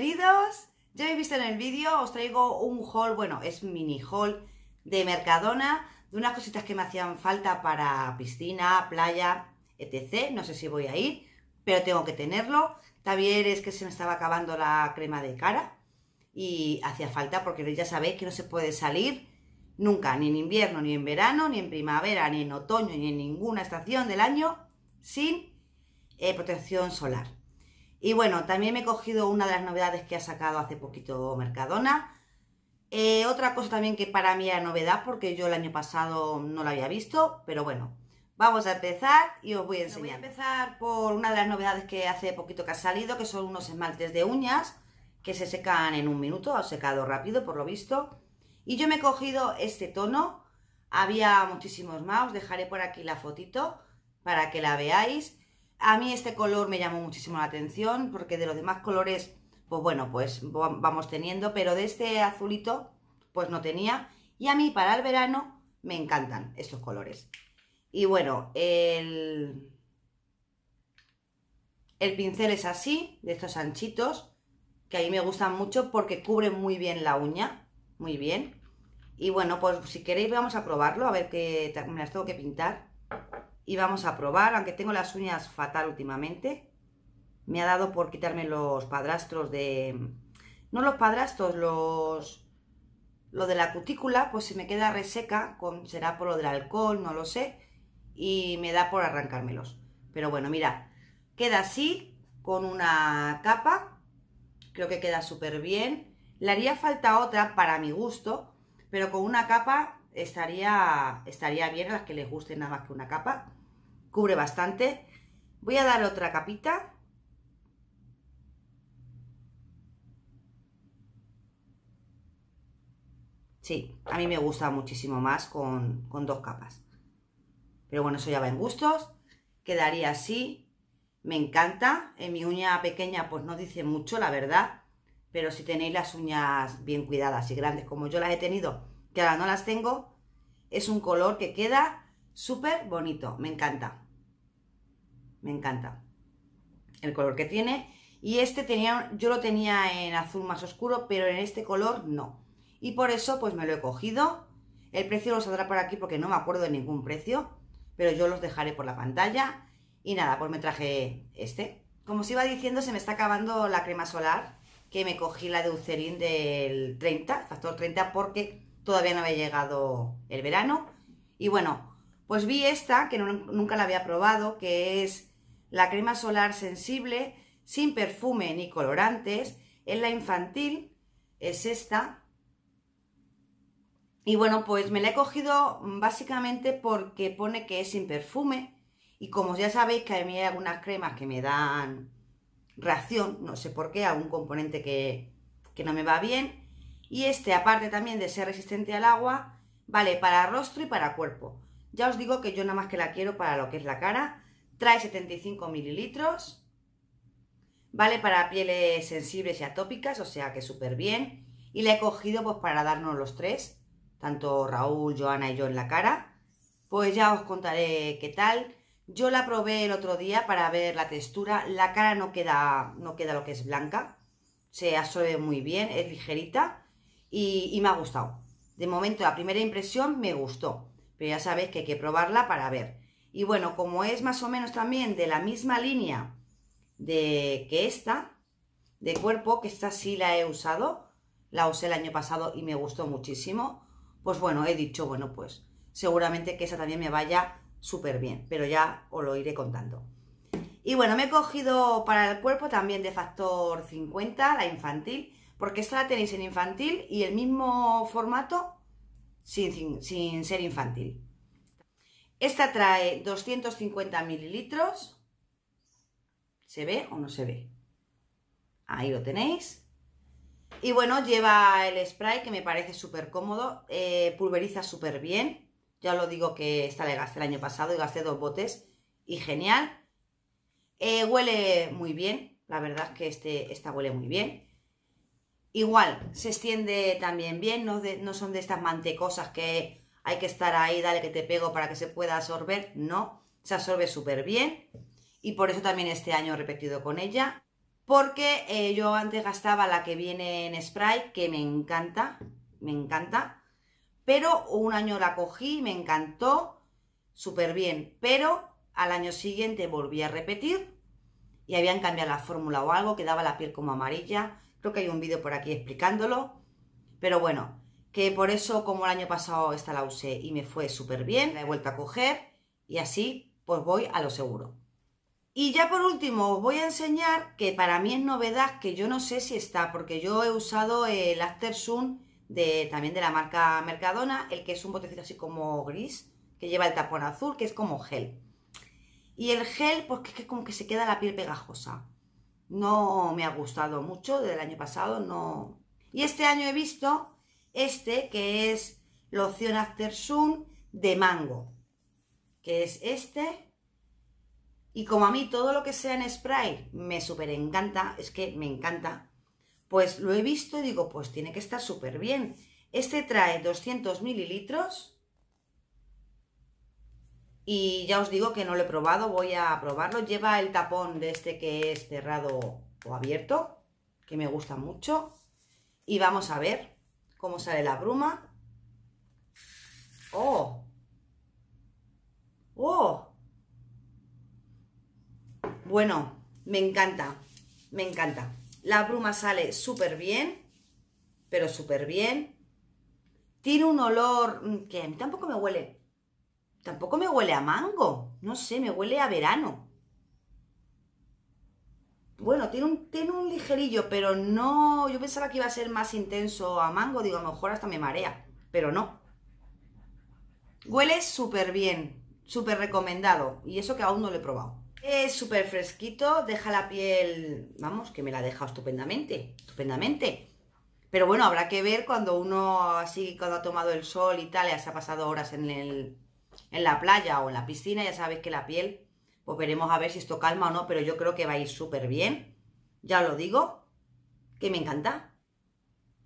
Bienvenidos. Ya habéis visto en el vídeo, os traigo un haul, bueno, es mini haul de Mercadona, de unas cositas que me hacían falta para piscina, playa, etc. No sé si voy a ir, pero tengo que tenerlo. También es que se me estaba acabando la crema de cara y hacía falta porque ya sabéis que no se puede salir nunca, ni en invierno, ni en verano, ni en primavera, ni en otoño, ni en ninguna estación del año sin eh, protección solar. Y bueno, también me he cogido una de las novedades que ha sacado hace poquito Mercadona. Eh, otra cosa también que para mí era novedad, porque yo el año pasado no la había visto, pero bueno, vamos a empezar y os voy a enseñar. Voy a empezar por una de las novedades que hace poquito que ha salido, que son unos esmaltes de uñas que se secan en un minuto, ha secado rápido por lo visto. Y yo me he cogido este tono, había muchísimos más, os dejaré por aquí la fotito para que la veáis. A mí este color me llamó muchísimo la atención porque de los demás colores, pues bueno, pues vamos teniendo, pero de este azulito, pues no tenía. Y a mí para el verano me encantan estos colores. Y bueno, el, el pincel es así, de estos anchitos, que a mí me gustan mucho porque cubren muy bien la uña, muy bien. Y bueno, pues si queréis vamos a probarlo, a ver qué me las tengo que pintar y vamos a probar, aunque tengo las uñas fatal últimamente, me ha dado por quitarme los padrastros de... No los padrastros, los... Lo de la cutícula, pues se me queda reseca, con, será por lo del alcohol, no lo sé, y me da por arrancármelos. Pero bueno, mira, queda así, con una capa, creo que queda súper bien. Le haría falta otra para mi gusto, pero con una capa estaría, estaría bien a las que les guste nada más que una capa cubre bastante. Voy a dar otra capita. Sí, a mí me gusta muchísimo más con, dos capas. Pero bueno, eso ya va en gustos. Quedaría así. Me encanta. En mi uña pequeña pues no dice mucho, la verdad. Pero si tenéis las uñas bien cuidadas y grandes como yo las he tenido, que ahora no las tengo, es un color que queda súper bonito. Me encanta me encanta el color que tiene. Y este tenía, yo lo tenía en azul más oscuro, pero en este color no. Y por eso pues me lo he cogido. El precio lo saldrá por aquí porque no me acuerdo de ningún precio, pero yo los dejaré por la pantalla. Y nada, pues me traje este. Como os iba diciendo, se me está acabando la crema solar, que me cogí la de Eucerin del 30, factor 30, porque todavía no había llegado el verano. Y bueno, pues vi esta, que nunca la había probado, que es la crema solar sensible, sin perfume ni colorantes, es la infantil, es esta. Y bueno, pues me la he cogido básicamente porque pone que es sin perfume. Y como ya sabéis que a mí hay algunas cremas que me dan reacción, no sé por qué, a un componente que, que no me va bien. Y este, aparte también de ser resistente al agua, vale para rostro y para cuerpo. Ya os digo que yo nada más que la quiero para lo que es la cara Trae 75 mililitros. Vale para pieles sensibles y atópicas, o sea que súper bien. Y la he cogido pues para darnos los tres, tanto Raúl, Joana y yo en la cara. Pues ya os contaré qué tal. Yo la probé el otro día para ver la textura. La cara no queda, no queda lo que es blanca. Se absorbe muy bien, es ligerita y, y me ha gustado. De momento la primera impresión me gustó, pero ya sabéis que hay que probarla para ver. Y bueno, como es más o menos también de la misma línea de que esta, de cuerpo, que esta sí la he usado, la usé el año pasado y me gustó muchísimo, pues bueno, he dicho, bueno, pues seguramente que esa también me vaya súper bien, pero ya os lo iré contando. Y bueno, me he cogido para el cuerpo también de factor 50, la infantil, porque esta la tenéis en infantil y el mismo formato sin, sin ser infantil. Esta trae 250 mililitros. ¿Se ve o no se ve? Ahí lo tenéis. Y bueno, lleva el spray que me parece súper cómodo, eh, pulveriza súper bien. Ya lo digo que esta le gasté el año pasado y gasté dos botes y genial. Eh, huele muy bien, la verdad que este, esta huele muy bien. Igual, se extiende también bien, no, no son de estas mantecosas que hay que estar ahí, dale que te pego para que se pueda absorber, no, se absorbe súper bien y por eso también este año he repetido con ella, porque eh, yo antes gastaba la que viene en spray, que me encanta, me encanta, pero un año la cogí, me encantó, súper bien, pero al año siguiente volví a repetir y habían cambiado la fórmula o algo que daba la piel como amarilla, creo que hay un vídeo por aquí explicándolo, pero bueno, que por eso como el año pasado esta la usé y me fue súper bien, la he vuelto a coger y así pues voy a lo seguro. Y ya por último os voy a enseñar que para mí es novedad que yo no sé si está, porque yo he usado el After Sun también de la marca Mercadona, el que es un botecito así como gris, que lleva el tapón azul, que es como gel. Y el gel, pues que es como que se queda la piel pegajosa. No me ha gustado mucho del año pasado, no... Y este año he visto este que es loción After Sun de mango, que es este. Y como a mí todo lo que sea en spray me súper encanta, es que me encanta, pues lo he visto y digo, pues tiene que estar súper bien. Este trae 200 mililitros y ya os digo que no lo he probado, voy a probarlo. Lleva el tapón de este que es cerrado o abierto, que me gusta mucho. Y vamos a ver cómo sale la bruma. ¡Oh! ¡Oh! Bueno, me encanta, me encanta. La bruma sale súper bien, pero súper bien. Tiene un olor mm, que a mí tampoco me huele. Tampoco me huele a mango. No sé, me huele a verano bueno, tiene un, tiene un ligerillo, pero no, yo pensaba que iba a ser más intenso a mango, digo, a lo mejor hasta me marea, pero no. Huele súper bien, súper recomendado, y eso que aún no lo he probado. Es súper fresquito, deja la piel, vamos, que me la ha dejado estupendamente, estupendamente. Pero bueno, habrá que ver cuando uno así, cuando ha tomado el sol y tal, ya se ha pasado horas en, el, en la playa o en la piscina, ya sabes que la piel pues veremos a ver si esto calma o no, pero yo creo que va a ir súper bien. Ya lo digo, que me encanta.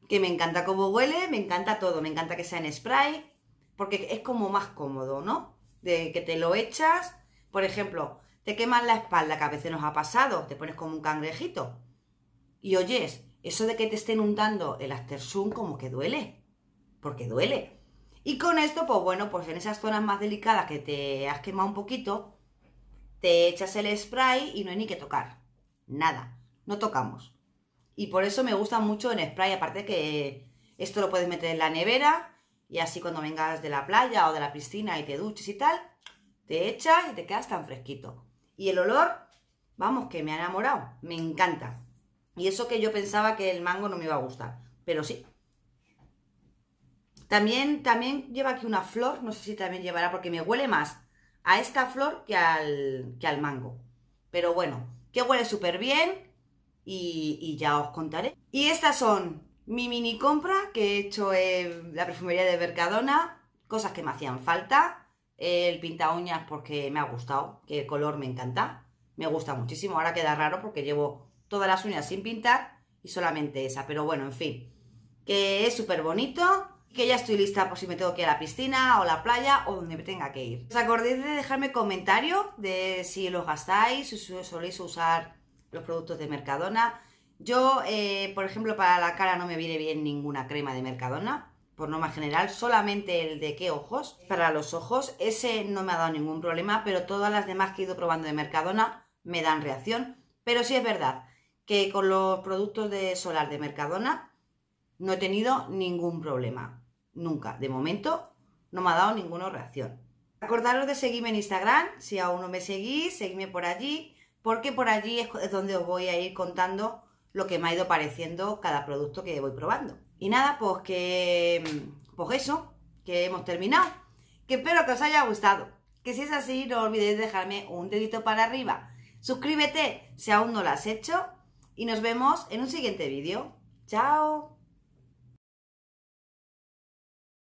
Que me encanta cómo huele, me encanta todo. Me encanta que sea en spray, porque es como más cómodo, ¿no? De que te lo echas, por ejemplo, te quemas la espalda, que a veces nos ha pasado, te pones como un cangrejito. Y oyes, eso de que te estén untando el Aftersun como que duele, porque duele. Y con esto, pues bueno, pues en esas zonas más delicadas que te has quemado un poquito, te echas el spray y no hay ni que tocar. Nada, no tocamos. Y por eso me gusta mucho en spray, aparte que esto lo puedes meter en la nevera y así cuando vengas de la playa o de la piscina y te duches y tal, te echas y te quedas tan fresquito. Y el olor, vamos, que me ha enamorado, me encanta. Y eso que yo pensaba que el mango no me iba a gustar, pero sí. También, también lleva aquí una flor, no sé si también llevará porque me huele más a esta flor que al, que al mango. Pero bueno, que huele súper bien y, ya os contaré. Y estas son mi mini compra que he hecho en la perfumería de Mercadona, cosas que me hacían falta. El pinta uñas porque me ha gustado, que el color me encanta, me gusta muchísimo. Ahora queda raro porque llevo todas las uñas sin pintar y solamente esa, pero bueno, en fin, que es súper bonito que ya estoy lista por si me tengo que ir a la piscina o la playa o donde me tenga que ir. Os acordéis de dejarme comentario de si los gastáis, si soléis usar los productos de Mercadona. Yo, eh, por ejemplo, para la cara no me viene bien ninguna crema de Mercadona, por norma general, solamente el de qué ojos, para los ojos, ese no me ha dado ningún problema, pero todas las demás que he ido probando de Mercadona me dan reacción. Pero sí es verdad que con los productos de solar de Mercadona no he tenido ningún problema. Nunca. De momento no me ha dado ninguna reacción. Acordaros de seguirme en Instagram, si aún no me seguís, seguidme por allí, porque por allí es donde os voy a ir contando lo que me ha ido pareciendo cada producto que voy probando. Y nada, pues que... Mm, pues eso, que hemos terminado. Que espero que os haya gustado. Que si es así, no olvidéis dejarme un dedito para arriba. Suscríbete si aún no lo has hecho. Y nos vemos en un siguiente vídeo. ¡Chao!